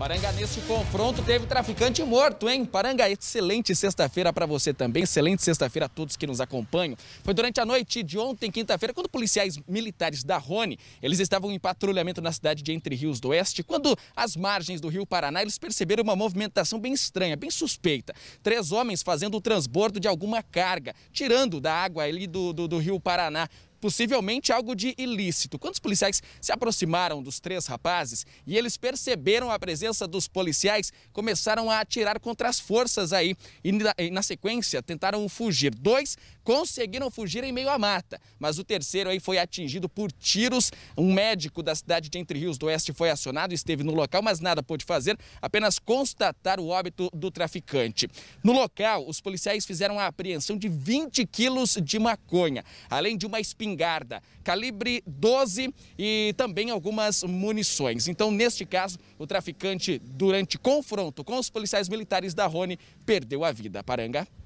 Paranga, neste confronto, teve traficante morto, hein? Paranga, excelente sexta-feira para você também. Excelente sexta-feira a todos que nos acompanham. Foi durante a noite de ontem, quinta-feira, quando policiais militares da Rony, eles estavam em patrulhamento na cidade de Entre Rios do Oeste, quando às margens do Rio Paraná, eles perceberam uma movimentação bem estranha, bem suspeita. Três homens fazendo o transbordo de alguma carga, tirando da água ali do, do, do Rio Paraná possivelmente algo de ilícito. Quando os policiais se aproximaram dos três rapazes e eles perceberam a presença dos policiais, começaram a atirar contra as forças aí e na sequência tentaram fugir. Dois conseguiram fugir em meio à mata, mas o terceiro aí foi atingido por tiros. Um médico da cidade de Entre Rios do Oeste foi acionado, esteve no local, mas nada pôde fazer, apenas constatar o óbito do traficante. No local, os policiais fizeram a apreensão de 20 quilos de maconha, além de uma espingarda espingarda, calibre 12 e também algumas munições. Então, neste caso, o traficante, durante confronto com os policiais militares da Rony, perdeu a vida. Paranga.